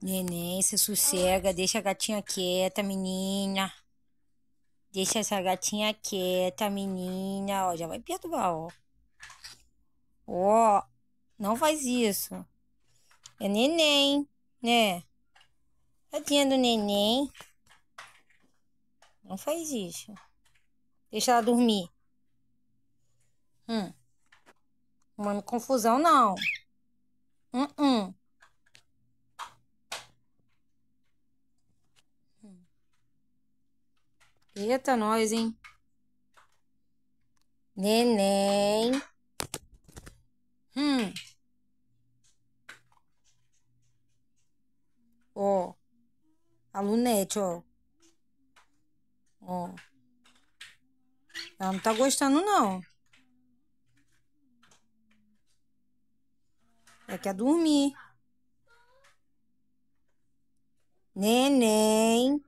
Neném, se sossega, deixa a gatinha quieta, menina. Deixa essa gatinha quieta, menina. Ó, já vai perturbar, ó. Ó, não faz isso. É neném, né? Tadinha do neném. Não faz isso. Deixa ela dormir. Hum. Mano, confusão não. Eita, nós, hein? Neném. Hum. Ó. A lunete, ó. Ó. Ela não tá gostando, não. que quer dormir. Neném.